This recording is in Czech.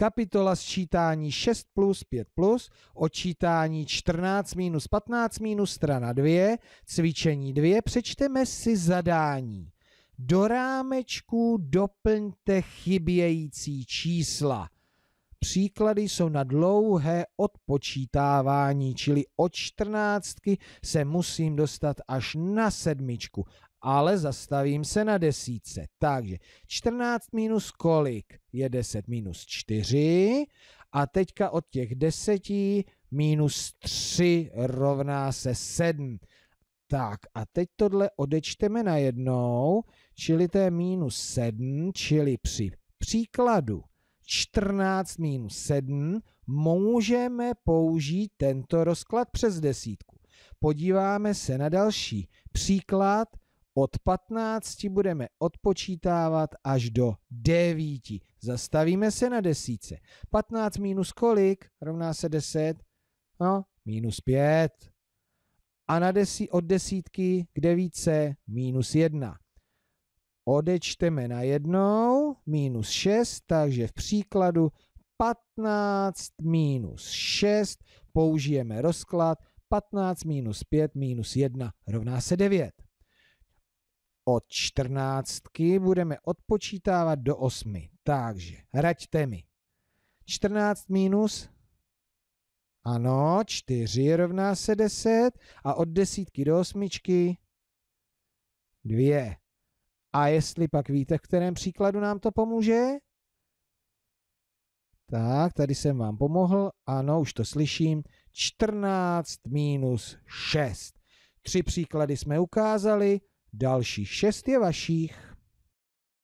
Kapitola sčítání 6 plus 5 plus, odčítání 14 minus 15 minus strana 2, cvičení 2, přečteme si zadání. Do rámečku doplňte chybějící čísla. Příklady jsou na dlouhé odpočítávání, čili od čtrnáctky se musím dostat až na sedmičku ale zastavím se na desíce. Takže 14 minus kolik je 10 minus 4 a teďka od těch 10 minus 3 rovná se 7. Tak a teď tohle odečteme na jednou, čili to je minus 7, čili při příkladu 14 minus 7 můžeme použít tento rozklad přes desítku. Podíváme se na další příklad od 15 budeme odpočítávat až do 9. Zastavíme se na desíce. 15 minus kolik rovná se 10? No, minus 5. A na desí, od desítky k devíce minus 1. Odečteme na jednou minus 6, takže v příkladu 15 minus 6 použijeme rozklad 15 minus 5 minus 1 rovná se 9 od čtrnáctky budeme odpočítávat do osmi. Takže, raďte mi. 14 minus, ano, 4 rovná se 10 a od desítky do osmičky dvě. A jestli pak víte, v kterém příkladu nám to pomůže? Tak, tady jsem vám pomohl. Ano, už to slyším. 14 minus 6. Tři příklady jsme ukázali. Další šest je vašich.